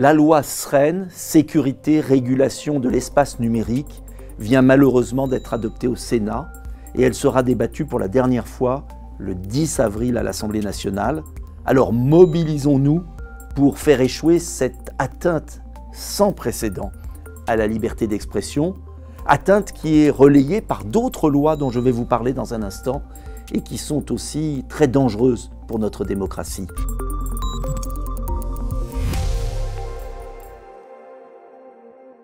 La loi SREN, Sécurité, Régulation de l'espace numérique, vient malheureusement d'être adoptée au Sénat et elle sera débattue pour la dernière fois le 10 avril à l'Assemblée nationale. Alors mobilisons-nous pour faire échouer cette atteinte sans précédent à la liberté d'expression, atteinte qui est relayée par d'autres lois dont je vais vous parler dans un instant et qui sont aussi très dangereuses pour notre démocratie.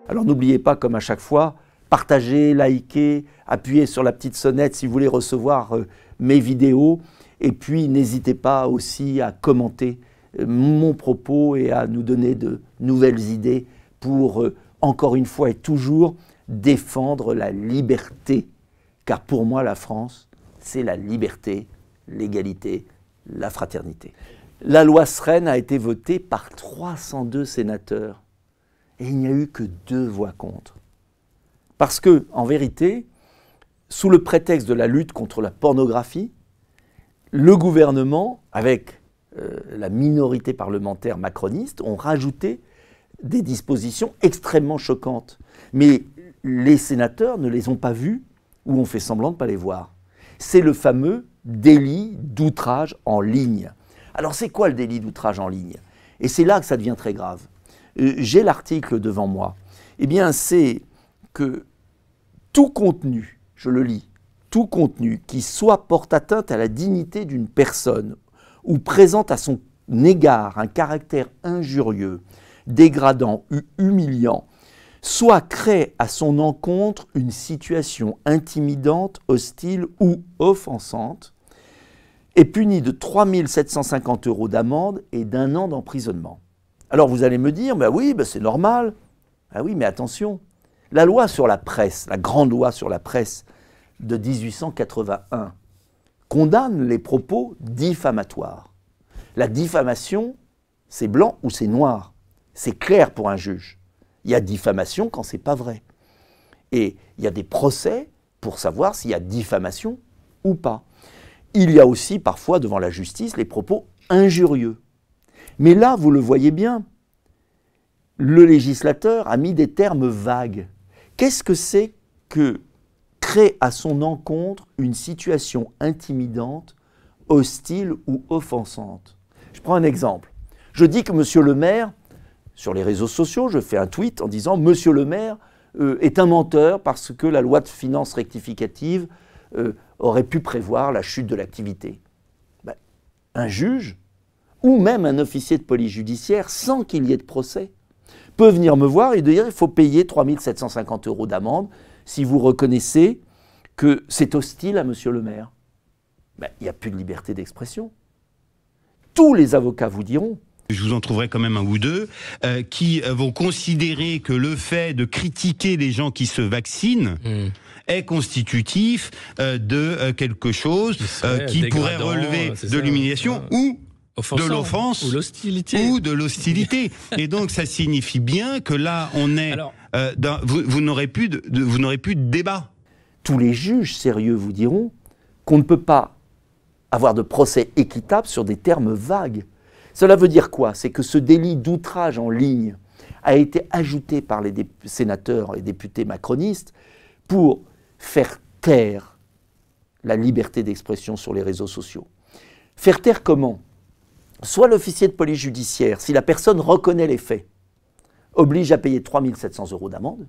Alors n'oubliez pas, comme à chaque fois, partager, liker, appuyer sur la petite sonnette si vous voulez recevoir euh, mes vidéos. Et puis n'hésitez pas aussi à commenter euh, mon propos et à nous donner de nouvelles idées pour, euh, encore une fois et toujours, défendre la liberté. Car pour moi, la France, c'est la liberté, l'égalité, la fraternité. La loi Sren a été votée par 302 sénateurs et il n'y a eu que deux voix contre. Parce que, en vérité, sous le prétexte de la lutte contre la pornographie, le gouvernement, avec euh, la minorité parlementaire macroniste, ont rajouté des dispositions extrêmement choquantes. Mais les sénateurs ne les ont pas vues ou ont fait semblant de ne pas les voir. C'est le fameux délit d'outrage en ligne. Alors c'est quoi le délit d'outrage en ligne Et c'est là que ça devient très grave. Euh, j'ai l'article devant moi, eh bien c'est que tout contenu, je le lis, tout contenu qui soit porte atteinte à la dignité d'une personne ou présente à son égard un caractère injurieux, dégradant ou humiliant, soit crée à son encontre une situation intimidante, hostile ou offensante, est puni de 3 750 euros d'amende et d'un an d'emprisonnement. Alors vous allez me dire, ben oui, bah c'est normal. Ah oui, mais attention, la loi sur la presse, la grande loi sur la presse de 1881, condamne les propos diffamatoires. La diffamation, c'est blanc ou c'est noir. C'est clair pour un juge. Il y a diffamation quand c'est pas vrai. Et il y a des procès pour savoir s'il y a diffamation ou pas. Il y a aussi parfois devant la justice les propos injurieux. Mais là, vous le voyez bien, le législateur a mis des termes vagues. Qu'est-ce que c'est que créer à son encontre une situation intimidante, hostile ou offensante Je prends un exemple. Je dis que Monsieur le maire, sur les réseaux sociaux, je fais un tweet en disant Monsieur le maire euh, est un menteur parce que la loi de finances rectificative euh, aurait pu prévoir la chute de l'activité. Ben, un juge ou même un officier de police judiciaire, sans qu'il y ait de procès, peut venir me voir et dire il faut payer 3 750 euros d'amende si vous reconnaissez que c'est hostile à monsieur le maire. Ben, il n'y a plus de liberté d'expression. Tous les avocats vous diront je vous en trouverai quand même un ou deux, euh, qui euh, vont considérer que le fait de critiquer les gens qui se vaccinent hmm. est constitutif euh, de quelque chose qui pourrait relever de l'humiliation ou de l'offense ou, de l'hostilité. Et donc ça signifie bien que là, on est... Euh, vous, n'aurez plus, plus de débat. Tous les juges sérieux vous diront qu'on ne peut pas avoir de procès équitable sur des termes vagues. Cela veut dire quoi C'est que ce délit d'outrage en ligne a été ajouté par les sénateurs et députés macronistes pour faire taire la liberté d'expression sur les réseaux sociaux. Faire taire comment soit l'officier de police judiciaire, si la personne reconnaît les faits, oblige à payer 3 700 euros d'amende,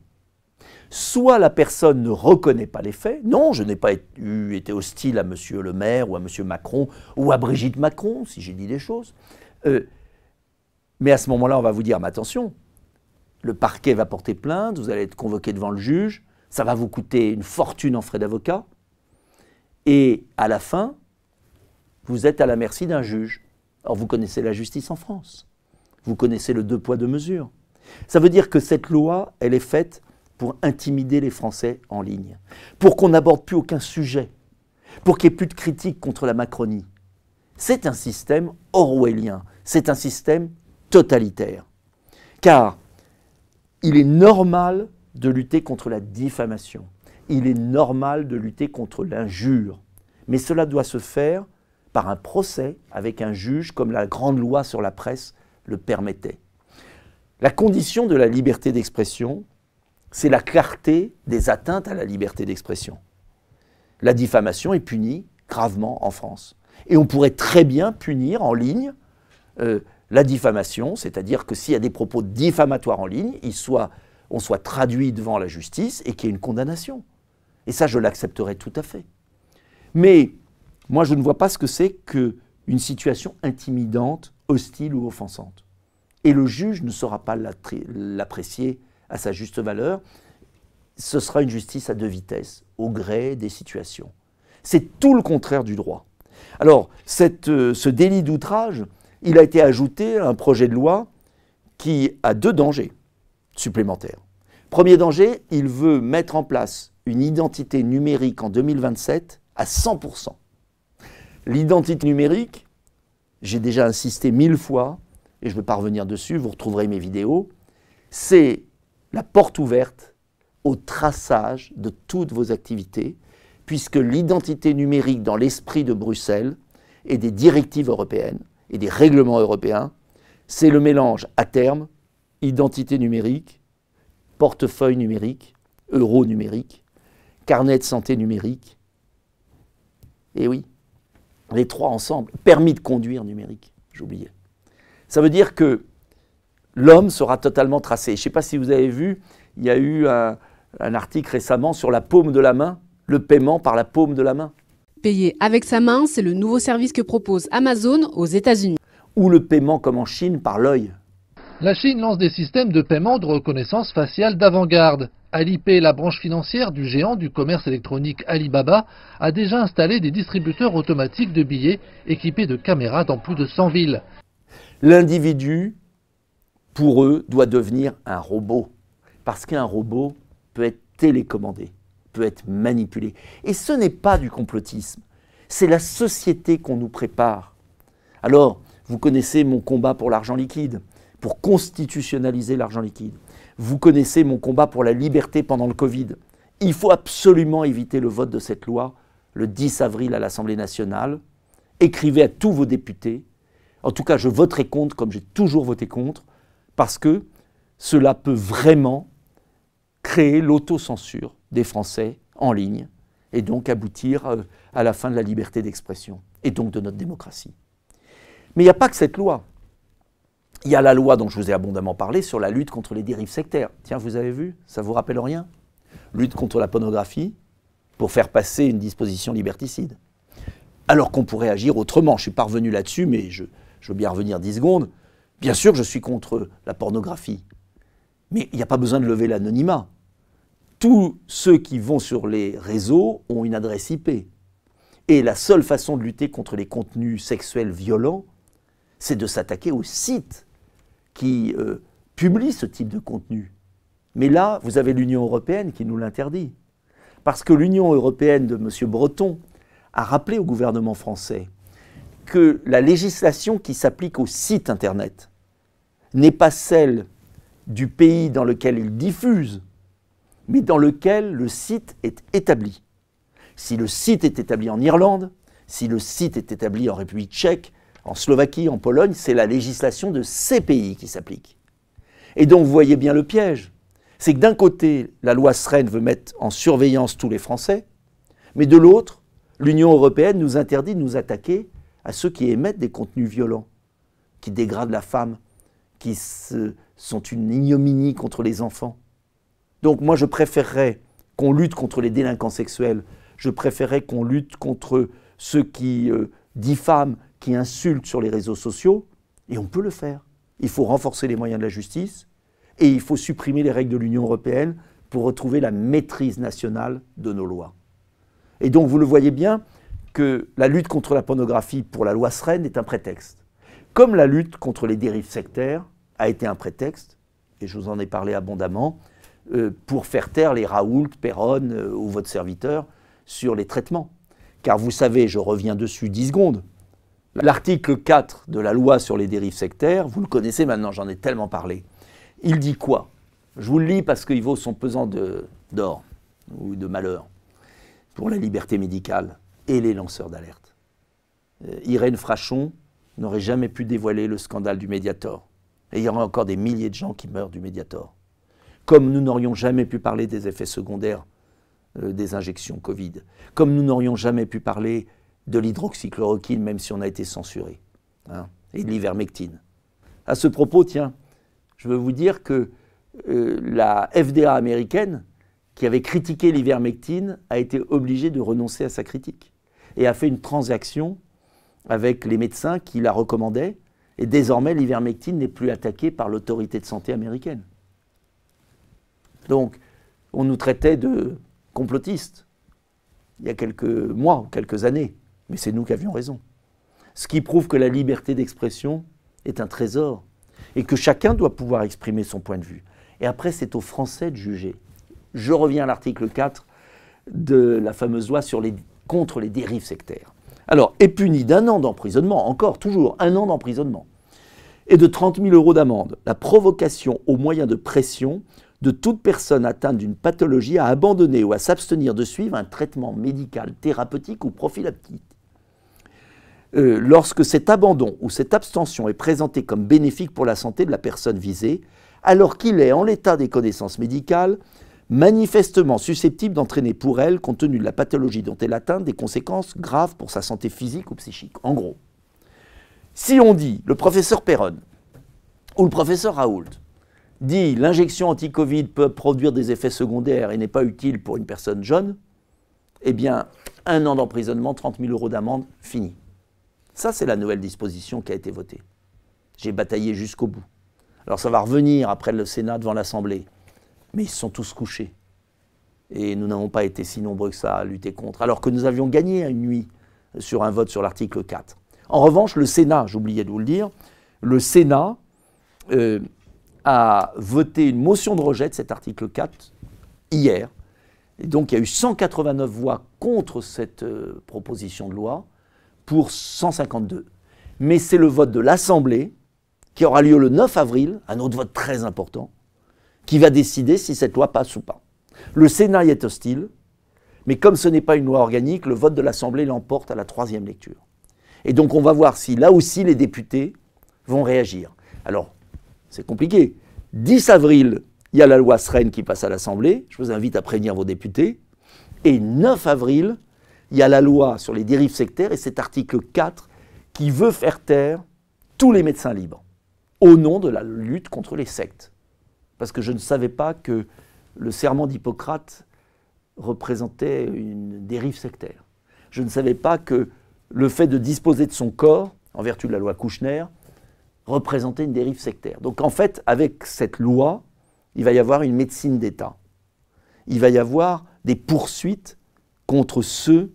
soit la personne ne reconnaît pas les faits, non, je n'ai pas été hostile à M. le maire ou à M. Macron ou à Brigitte Macron, si j'ai dit des choses, euh, mais à ce moment-là, on va vous dire, mais attention, le parquet va porter plainte, vous allez être convoqué devant le juge, ça va vous coûter une fortune en frais d'avocat, et à la fin, vous êtes à la merci d'un juge. Alors vous connaissez la justice en France. Vous connaissez le deux poids, deux mesures. Ça veut dire que cette loi, elle est faite pour intimider les Français en ligne, pour qu'on n'aborde plus aucun sujet, pour qu'il n'y ait plus de critiques contre la Macronie. C'est un système orwellien, c'est un système totalitaire. Car il est normal de lutter contre la diffamation, il est normal de lutter contre l'injure, mais cela doit se faire par un procès avec un juge, comme la grande loi sur la presse le permettait. La condition de la liberté d'expression, c'est la clarté des atteintes à la liberté d'expression. La diffamation est punie gravement en France. Et on pourrait très bien punir en ligne euh, la diffamation, c'est-à-dire que s'il y a des propos diffamatoires en ligne, il soit, on soit traduit devant la justice et qu'il y ait une condamnation. Et ça, je l'accepterais tout à fait. Mais moi, je ne vois pas ce que c'est qu'une situation intimidante, hostile ou offensante. Et le juge ne saura pas l'apprécier à sa juste valeur. Ce sera une justice à deux vitesses, au gré des situations. C'est tout le contraire du droit. Alors, euh, ce délit d'outrage, il a été ajouté à un projet de loi qui a deux dangers supplémentaires. Premier danger, il veut mettre en place une identité numérique en 2027 à 100 L'identité numérique, j'ai déjà insisté mille fois, et je ne veux pas revenir dessus, vous retrouverez mes vidéos, c'est la porte ouverte au traçage de toutes vos activités, puisque l'identité numérique dans l'esprit de Bruxelles et des directives européennes et des règlements européens, c'est le mélange à terme identité numérique, portefeuille numérique, euro numérique, carnet de santé numérique. Et oui, les trois ensemble, permis de conduire numérique, j'oubliais. Ça veut dire que l'homme sera totalement tracé. Je ne sais pas si vous avez vu, il y a eu un, article récemment sur la paume de la main, le paiement par la paume de la main. Payer avec sa main, c'est le nouveau service que propose Amazon aux États-Unis. Ou le paiement comme en Chine par l'œil. La Chine lance des systèmes de paiement de reconnaissance faciale d'avant-garde. Alipay, la branche financière du géant du commerce électronique Alibaba, a déjà installé des distributeurs automatiques de billets équipés de caméras dans plus de 100 villes. L'individu, pour eux, doit devenir un robot. Parce qu'un robot peut être télécommandé, peut être manipulé. Et ce n'est pas du complotisme, c'est la société qu'on nous prépare. Alors, vous connaissez mon combat pour l'argent liquide, pour constitutionnaliser l'argent liquide. Vous connaissez mon combat pour la liberté pendant le Covid. Il faut absolument éviter le vote de cette loi le 10 avril à l'Assemblée nationale. Écrivez à tous vos députés. En tout cas, je voterai contre comme j'ai toujours voté contre, parce que cela peut vraiment créer l'autocensure des Français en ligne et donc aboutir euh, à la fin de la liberté d'expression et donc de notre démocratie. Mais il n'y a pas que cette loi. Il y a la loi dont je vous ai abondamment parlé sur la lutte contre les dérives sectaires. Tiens, vous avez vu Ça vous rappelle rien Lutte contre la pornographie pour faire passer une disposition liberticide. Alors qu'on pourrait agir autrement. Je suis pas revenu là-dessus, mais je, veux bien revenir dix secondes. Bien sûr, je suis contre la pornographie. Mais il n'y a pas besoin de lever l'anonymat. Tous ceux qui vont sur les réseaux ont une adresse IP. Et la seule façon de lutter contre les contenus sexuels violents, c'est de s'attaquer aux sites qui euh, publie ce type de contenu. Mais là, vous avez l'Union européenne qui nous l'interdit. Parce que l'Union européenne de M. Breton a rappelé au gouvernement français que la législation qui s'applique au site Internet n'est pas celle du pays dans lequel il diffuse, mais dans lequel le site est établi. Si le site est établi en Irlande, si le site est établi en République tchèque, en Slovaquie, en Pologne, c'est la législation de ces pays qui s'applique. Et donc vous voyez bien le piège. C'est que d'un côté, la loi Sren veut mettre en surveillance tous les Français, mais de l'autre, l'Union européenne nous interdit de nous attaquer à ceux qui émettent des contenus violents, qui dégradent la femme, qui sont une ignominie contre les enfants. Donc moi, je préférerais qu'on lutte contre les délinquants sexuels, je préférerais qu'on lutte contre ceux qui euh, diffament, qui insultent sur les réseaux sociaux, et on peut le faire. Il faut renforcer les moyens de la justice et il faut supprimer les règles de l'Union européenne pour retrouver la maîtrise nationale de nos lois. Et donc vous le voyez bien que la lutte contre la pornographie pour la loi sereine est un prétexte. Comme la lutte contre les dérives sectaires a été un prétexte, et je vous en ai parlé abondamment, euh, pour faire taire les Raoult, Perron euh, ou votre serviteur sur les traitements. Car vous savez, je reviens dessus dix secondes, L'article 4 de la loi sur les dérives sectaires, vous le connaissez maintenant, j'en ai tellement parlé. Il dit quoi Je vous le lis parce qu'il vaut son pesant d'or ou de malheur pour la liberté médicale et les lanceurs d'alerte. Euh, Irène Frachon n'aurait jamais pu dévoiler le scandale du Mediator. Et il y aura encore des milliers de gens qui meurent du Mediator. Comme nous n'aurions jamais pu parler des effets secondaires euh, des injections Covid, comme nous n'aurions jamais pu parler de l'hydroxychloroquine, même si on a été censuré, hein, et de l'ivermectine. À ce propos, tiens, je veux vous dire que euh, la FDA américaine, qui avait critiqué l'ivermectine, a été obligée de renoncer à sa critique et a fait une transaction avec les médecins qui la recommandaient. Et désormais, l'ivermectine n'est plus attaquée par l'autorité de santé américaine. Donc, on nous traitait de complotistes il y a quelques mois ou quelques années mais c'est nous qui avions raison. Ce qui prouve que la liberté d'expression est un trésor et que chacun doit pouvoir exprimer son point de vue. Et après, c'est aux Français de juger. Je reviens à l'article 4 de la fameuse loi sur les, contre les dérives sectaires. Alors, est puni d'un an d'emprisonnement, encore, toujours, un an d'emprisonnement, et de 30 000 euros d'amende, la provocation au moyen de pression de toute personne atteinte d'une pathologie à abandonner ou à s'abstenir de suivre un traitement médical, thérapeutique ou prophylactique euh, lorsque cet abandon ou cette abstention est présenté comme bénéfique pour la santé de la personne visée, alors qu'il est, en l'état des connaissances médicales, manifestement susceptible d'entraîner pour elle, compte tenu de la pathologie dont elle atteint, des conséquences graves pour sa santé physique ou psychique. En gros, si on dit le professeur Perron ou le professeur Raoult dit l'injection anti-Covid peut produire des effets secondaires et n'est pas utile pour une personne jeune, eh bien, un an d'emprisonnement, 30 000 euros d'amende, fini. Ça, c'est la nouvelle disposition qui a été votée. J'ai bataillé jusqu'au bout. Alors ça va revenir après le Sénat devant l'Assemblée. Mais ils se sont tous couchés. Et nous n'avons pas été si nombreux que ça à lutter contre, alors que nous avions gagné une nuit sur un vote sur l'article 4. En revanche, le Sénat, j'oubliais de vous le dire, le Sénat euh, a voté une motion de rejet de cet article 4 hier. Et donc il y a eu 189 voix contre cette euh, proposition de loi pour 152. Mais c'est le vote de l'Assemblée qui aura lieu le 9 avril, un autre vote très important, qui va décider si cette loi passe ou pas. Le Sénat est hostile, mais comme ce n'est pas une loi organique, le vote de l'Assemblée l'emporte à la troisième lecture. Et donc on va voir si là aussi les députés vont réagir. Alors, c'est compliqué. 10 avril, il y a la loi Sren qui passe à l'Assemblée. Je vous invite à prévenir vos députés. Et 9 avril, il y a la loi sur les dérives sectaires et cet article 4 qui veut faire taire tous les médecins libres au nom de la lutte contre les sectes. Parce que je ne savais pas que le serment d'Hippocrate représentait une dérive sectaire. Je ne savais pas que le fait de disposer de son corps, en vertu de la loi Kouchner, représentait une dérive sectaire. Donc en fait, avec cette loi, il va y avoir une médecine d'État. Il va y avoir des poursuites contre ceux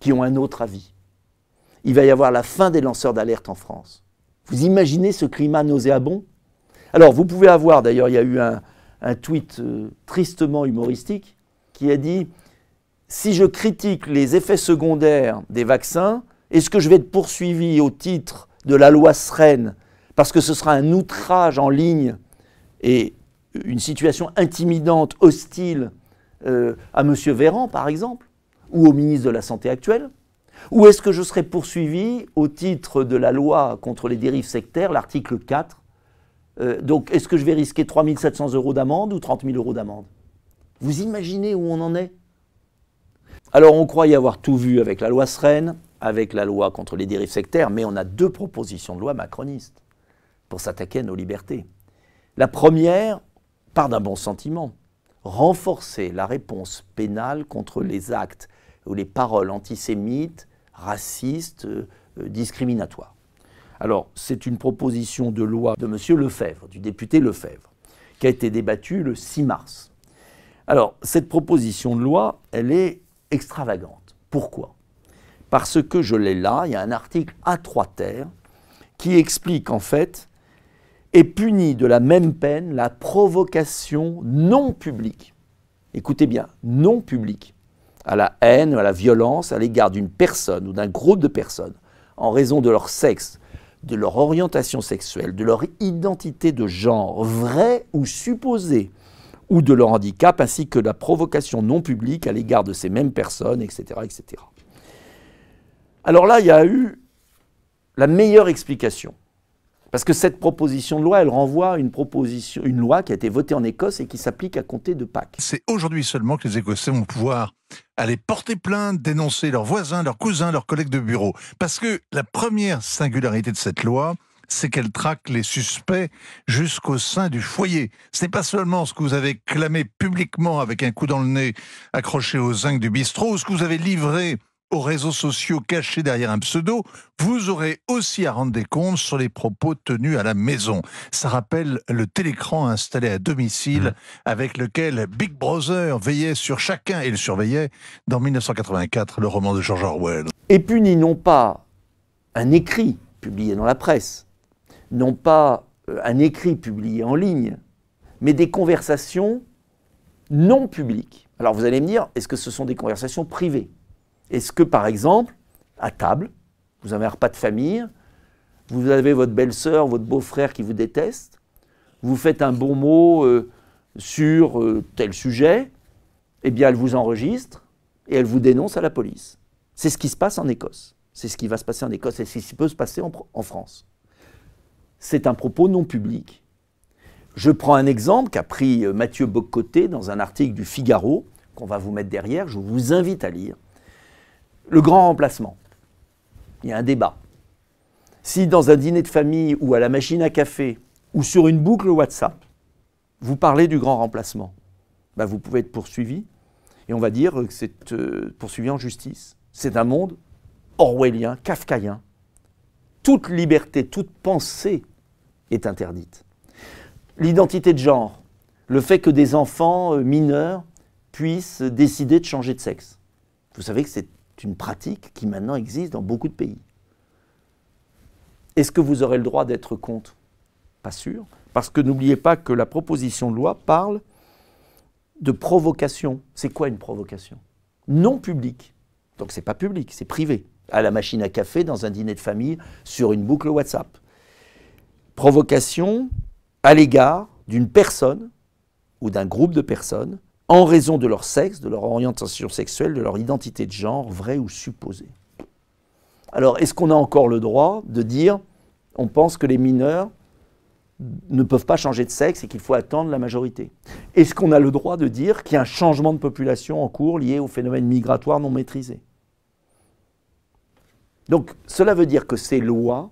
qui ont un autre avis. Il va y avoir la fin des lanceurs d'alerte en France. Vous imaginez ce climat nauséabond Alors, vous pouvez avoir, d'ailleurs, il y a eu un, tweet euh, tristement humoristique qui a dit Si je critique les effets secondaires des vaccins, est-ce que je vais être poursuivi au titre de la loi sereine, parce que ce sera un outrage en ligne et une situation intimidante, hostile euh, à M. Véran, par exemple ou au ministre de la Santé actuel Ou est-ce que je serai poursuivi au titre de la loi contre les dérives sectaires, l'article 4 euh, Donc est-ce que je vais risquer 3 700 euros d'amende ou 30 000 euros d'amende Vous imaginez où on en est Alors on croit y avoir tout vu avec la loi Sren, avec la loi contre les dérives sectaires, mais on a deux propositions de loi macronistes pour s'attaquer à nos libertés. La première part d'un bon sentiment renforcer la réponse pénale contre les actes ou les paroles antisémites, racistes, euh, euh, discriminatoires. Alors, c'est une proposition de loi de M. Lefebvre, du député Lefebvre, qui a été débattue le 6 mars. Alors, cette proposition de loi, elle est extravagante. Pourquoi Parce que je l'ai là, il y a un article à trois terres qui explique en fait est punit de la même peine la provocation non publique. Écoutez bien, non publique à la haine, à la violence à l'égard d'une personne ou d'un groupe de personnes en raison de leur sexe, de leur orientation sexuelle, de leur identité de genre, vraie ou supposée, ou de leur handicap, ainsi que la provocation non publique à l'égard de ces mêmes personnes, etc., etc. Alors là, il y a eu la meilleure explication parce que cette proposition de loi, elle renvoie une, une loi qui a été votée en Écosse et qui s'applique à compter de Pâques. C'est aujourd'hui seulement que les Écossais vont pouvoir aller porter plainte, dénoncer leurs voisins, leurs cousins, leurs collègues de bureau. Parce que la première singularité de cette loi, c'est qu'elle traque les suspects jusqu'au sein du foyer. Ce n'est pas seulement ce que vous avez clamé publiquement avec un coup dans le nez accroché au zinc du bistrot, ou ce que vous avez livré aux réseaux sociaux cachés derrière un pseudo, vous aurez aussi à rendre des comptes sur les propos tenus à la maison. Ça rappelle le télécran installé à domicile mmh. avec lequel Big Brother veillait sur chacun et le surveillait dans 1984, le roman de George Orwell. Et punis non pas un écrit publié dans la presse, non pas euh, un écrit publié en ligne, mais des conversations non publiques. Alors vous allez me dire, est-ce que ce sont des conversations privées est-ce que, par exemple, à table, vous avez un repas de famille, vous avez votre belle-sœur, votre beau-frère qui vous déteste, vous faites un bon mot euh, sur euh, tel sujet, eh bien elle vous enregistre et elle vous dénonce à la police. C'est ce qui se passe en Écosse. C'est ce qui va se passer en Écosse et c'est ce qui peut se passer en, en France. C'est un propos non public. Je prends un exemple qu'a pris euh, Mathieu Bocoté dans un article du Figaro, qu'on va vous mettre derrière, je vous invite à lire. Le grand remplacement. Il y a un débat. Si dans un dîner de famille ou à la machine à café ou sur une boucle WhatsApp, vous parlez du grand remplacement, bah, vous pouvez être poursuivi et on va dire que c'est euh, poursuivi en justice. C'est un monde orwellien, kafkaïen. Toute liberté, toute pensée est interdite. L'identité de genre, le fait que des enfants euh, mineurs puissent décider de changer de sexe. Vous savez que c'est une pratique qui maintenant existe dans beaucoup de pays. Est-ce que vous aurez le droit d'être contre Pas sûr. Parce que n'oubliez pas que la proposition de loi parle de provocation. C'est quoi une provocation Non publique. Donc c'est pas public, c'est privé. À la machine à café, dans un dîner de famille, sur une boucle WhatsApp. Provocation à l'égard d'une personne ou d'un groupe de personnes en raison de leur sexe, de leur orientation sexuelle, de leur identité de genre, vraie ou supposée. Alors, est-ce qu'on a encore le droit de dire, on pense que les mineurs ne peuvent pas changer de sexe et qu'il faut attendre la majorité Est-ce qu'on a le droit de dire qu'il y a un changement de population en cours lié au phénomène migratoire non maîtrisé Donc cela veut dire que ces lois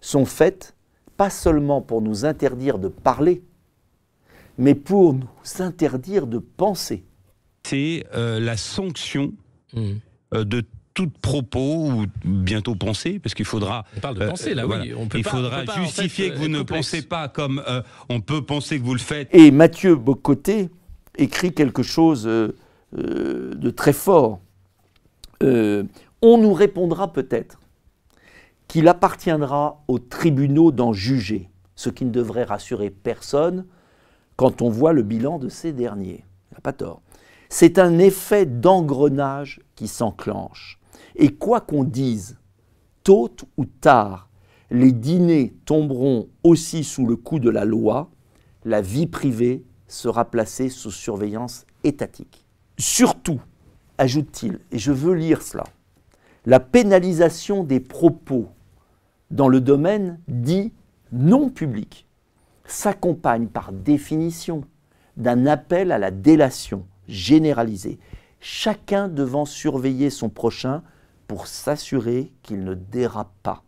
sont faites pas seulement pour nous interdire de parler mais pour nous interdire de penser. C'est euh, la sanction hmm. euh, de tout propos ou bientôt penser, parce qu'il faudra. parle de euh, là, oui. il faudra justifier que vous ne pensez pas comme on peut penser que vous le faites. Et Mathieu Bocoté écrit quelque chose de très fort. on nous répondra peut-être qu'il appartiendra aux tribunaux d'en juger, ce qui ne devrait rassurer personne, quand on voit le bilan de ces derniers. Il n'a pas tort. C'est un effet d'engrenage qui s'enclenche. Et quoi qu'on dise, tôt ou tard, les dîners tomberont aussi sous le coup de la loi, la vie privée sera placée sous surveillance étatique. Surtout, ajoute-t-il, et je veux lire cela, la pénalisation des propos dans le domaine dit non public s'accompagne par définition d'un appel à la délation généralisée. Chacun devant surveiller son prochain pour s'assurer qu'il ne dérape pas,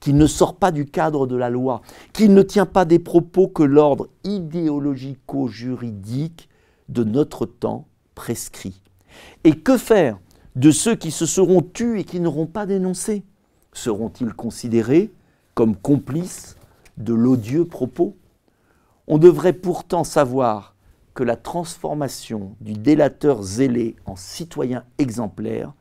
qu'il ne sort pas du cadre de la loi, qu'il ne tient pas des propos que l'ordre idéologico-juridique de notre temps prescrit. Et que faire de ceux qui se seront tus et qui n'auront pas dénoncé Seront-ils considérés comme complices de l'odieux propos on devrait pourtant savoir que la transformation du délateur zélé en citoyen exemplaire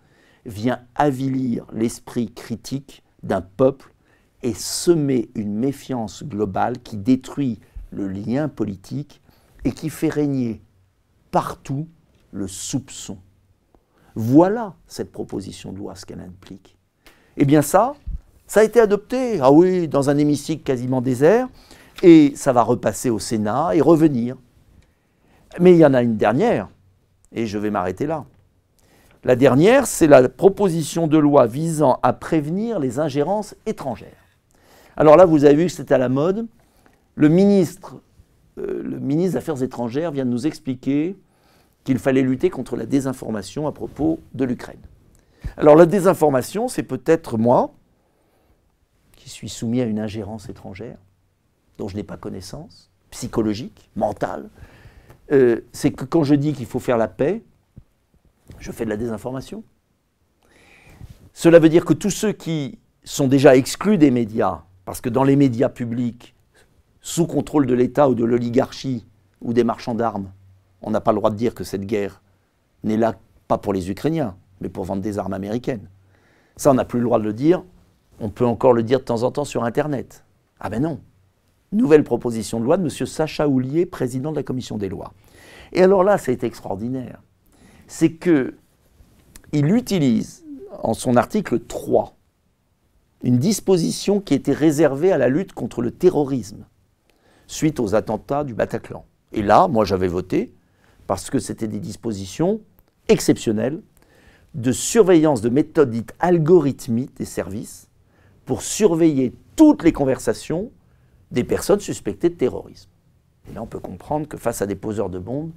vient avilir l'esprit critique d'un peuple et semer une méfiance globale qui détruit le lien politique et qui fait régner partout le soupçon. Voilà cette proposition de loi, ce qu'elle implique. Eh bien ça, ça a été adopté, ah oui, dans un hémicycle quasiment désert, et ça va repasser au Sénat et revenir. Mais il y en a une dernière, et je vais m'arrêter là. La dernière, c'est la proposition de loi visant à prévenir les ingérences étrangères. Alors là, vous avez vu que c'est à la mode. Le ministre, euh, le ministre des Affaires étrangères vient de nous expliquer qu'il fallait lutter contre la désinformation à propos de l'Ukraine. Alors la désinformation, c'est peut-être moi qui suis soumis à une ingérence étrangère dont je n'ai pas connaissance, psychologique, mentale, euh, c'est que quand je dis qu'il faut faire la paix, je fais de la désinformation. Cela veut dire que tous ceux qui sont déjà exclus des médias, parce que dans les médias publics, sous contrôle de l'État ou de l'oligarchie ou des marchands d'armes, on n'a pas le droit de dire que cette guerre n'est là pas pour les Ukrainiens, mais pour vendre des armes américaines. Ça, on n'a plus le droit de le dire. On peut encore le dire de temps en temps sur Internet. Ah ben non. Nouvelle proposition de loi de M. Sacha Houlier, président de la commission des lois. Et alors là, ça a été extraordinaire. C'est que il utilise en son article 3 une disposition qui était réservée à la lutte contre le terrorisme suite aux attentats du Bataclan. Et là, moi j'avais voté parce que c'était des dispositions exceptionnelles de surveillance de méthodes dites algorithmiques des services pour surveiller toutes les conversations des personnes suspectées de terrorisme. Et là, on peut comprendre que face à des poseurs de bombes,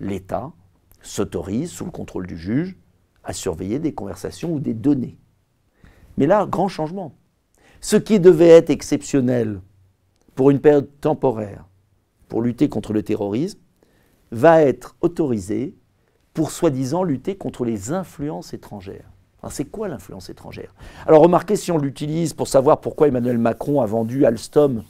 l'État s'autorise, sous le contrôle du juge, à surveiller des conversations ou des données. Mais là, grand changement. Ce qui devait être exceptionnel pour une période temporaire, pour lutter contre le terrorisme, va être autorisé pour soi-disant lutter contre les influences étrangères. c'est quoi l'influence étrangère Alors remarquez, si on l'utilise pour savoir pourquoi Emmanuel Macron a vendu Alstom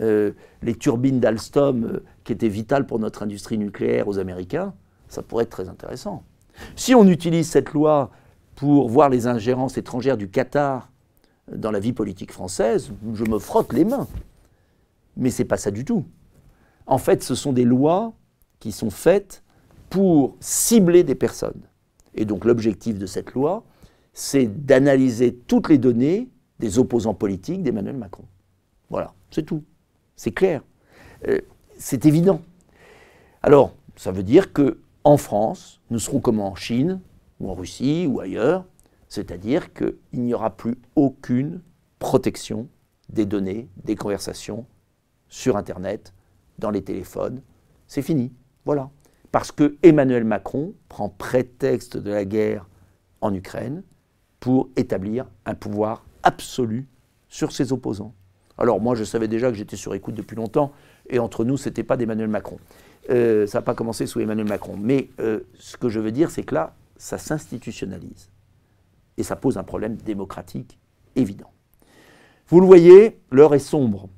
euh, les turbines d'Alstom, euh, qui étaient vitales pour notre industrie nucléaire aux Américains, ça pourrait être très intéressant. Si on utilise cette loi pour voir les ingérences étrangères du Qatar euh, dans la vie politique française, je me frotte les mains. Mais ce n'est pas ça du tout. En fait, ce sont des lois qui sont faites pour cibler des personnes. Et donc l'objectif de cette loi, c'est d'analyser toutes les données des opposants politiques d'Emmanuel Macron. Voilà, c'est tout. C'est clair. Euh, c'est évident. Alors, ça veut dire que en France, nous serons comme en Chine, ou en Russie, ou ailleurs, c'est-à-dire qu'il n'y aura plus aucune protection des données, des conversations sur Internet, dans les téléphones. C'est fini. Voilà. Parce que Emmanuel Macron prend prétexte de la guerre en Ukraine pour établir un pouvoir absolu sur ses opposants. Alors moi, je savais déjà que j'étais sur écoute depuis longtemps, et entre nous, ce n'était pas d'Emmanuel Macron. Euh, ça n'a pas commencé sous Emmanuel Macron. Mais euh, ce que je veux dire, c'est que là, ça s'institutionnalise. Et ça pose un problème démocratique évident. Vous le voyez, l'heure est sombre.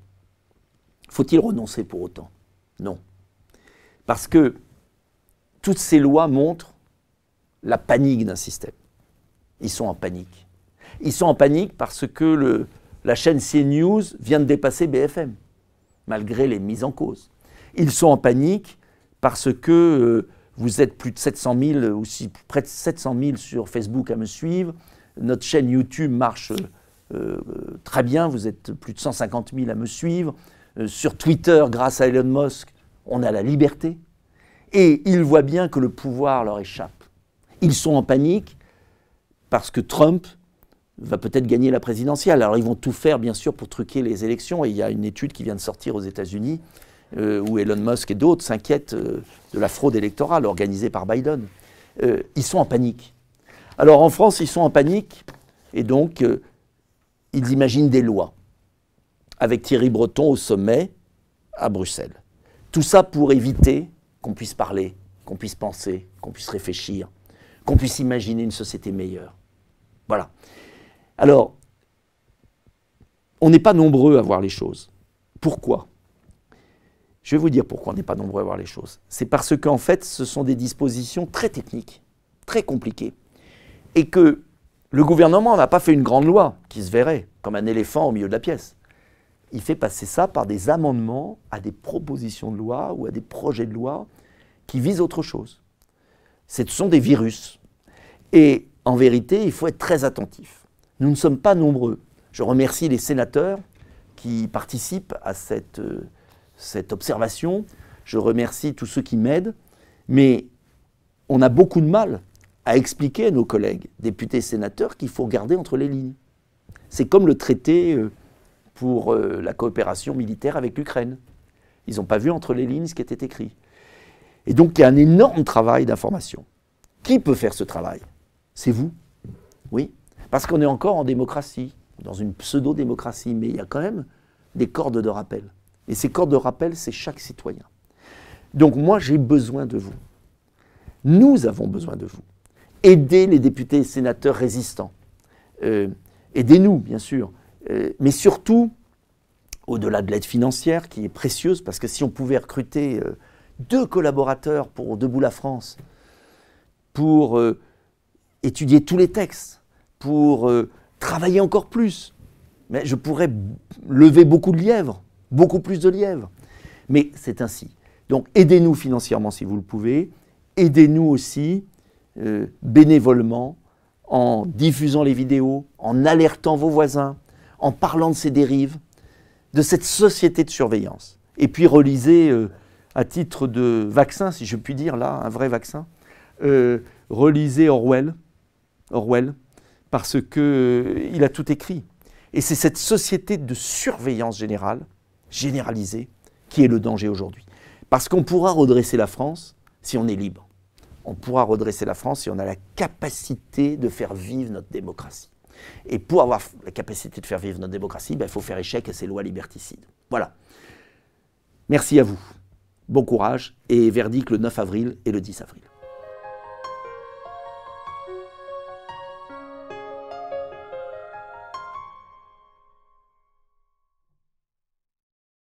Faut-il renoncer pour autant Non. Parce que toutes ces lois montrent la panique d'un système. Ils sont en panique. Ils sont en panique parce que le, la chaîne CNews vient de dépasser BFM, malgré les mises en cause. Ils sont en panique parce que euh, vous êtes plus de 700 000 ou si, près de 700 000 sur Facebook à me suivre. Notre chaîne YouTube marche euh, très bien. Vous êtes plus de 150 000 à me suivre. Euh, sur Twitter, grâce à Elon Musk, on a la liberté. Et ils voient bien que le pouvoir leur échappe. Ils sont en panique parce que Trump va peut-être gagner la présidentielle. Alors ils vont tout faire, bien sûr, pour truquer les élections. Et il y a une étude qui vient de sortir aux États-Unis euh, où Elon Musk et d'autres s'inquiètent euh, de la fraude électorale organisée par Biden. Euh, ils sont en panique. Alors en France, ils sont en panique et donc ils imaginent des lois avec Thierry Breton au sommet à Bruxelles. Tout ça pour éviter qu'on puisse parler, qu'on puisse penser, qu'on puisse réfléchir, qu'on puisse imaginer une société meilleure. Voilà. Alors, on n'est pas nombreux à voir les choses. Pourquoi Je vais vous dire pourquoi on n'est pas nombreux à voir les choses. C'est parce qu'en fait, ce sont des dispositions très techniques, très compliquées, et que le gouvernement n'a pas fait une grande loi qui se verrait comme un éléphant au milieu de la pièce. Il fait passer ça par des amendements à des propositions de loi ou à des projets de loi qui visent autre chose. Ce sont des virus. Et en vérité, il faut être très attentif. Nous ne sommes pas nombreux. Je remercie les sénateurs qui participent à cette, euh, cette observation. Je remercie tous ceux qui m'aident. Mais on a beaucoup de mal à expliquer à nos collègues, députés et sénateurs, qu'il faut garder entre les lignes. C'est comme le traité euh, pour euh, la coopération militaire avec l'Ukraine. Ils n'ont pas vu entre les lignes ce qui était écrit. Et donc il y a un énorme travail d'information. Qui peut faire ce travail C'est vous. Oui. Parce qu'on est encore en démocratie, dans une pseudo-démocratie, mais il y a quand même des cordes de rappel. Et ces cordes de rappel, c'est chaque citoyen. Donc moi, j'ai besoin de vous. Nous avons besoin de vous. Aidez les députés et sénateurs résistants. Euh, aidez-nous, bien sûr. Euh, mais surtout, au-delà de l'aide financière, qui est précieuse, parce que si on pouvait recruter euh, deux collaborateurs pour Debout la France, pour étudier tous les textes, pour euh, travailler encore plus. Mais je pourrais lever beaucoup de lièvres, beaucoup plus de lièvres. Mais c'est ainsi. Donc aidez-nous financièrement si vous le pouvez, aidez-nous aussi euh, bénévolement en diffusant les vidéos, en alertant vos voisins, en parlant de ces dérives, de cette société de surveillance. Et puis relisez, euh, à titre de vaccin, si je puis dire là, un vrai vaccin, relisez Orwell. Orwell, parce qu'il euh, a tout écrit. Et c'est cette société de surveillance générale, généralisée, qui est le danger aujourd'hui. Parce qu'on pourra redresser la France si on est libre. On pourra redresser la France si on a la capacité de faire vivre notre démocratie. Et pour avoir la capacité de faire vivre notre démocratie, ben, il faut faire échec à ces lois liberticides. Voilà. Merci à vous. Bon courage et verdict le 9 avril et le 10 avril.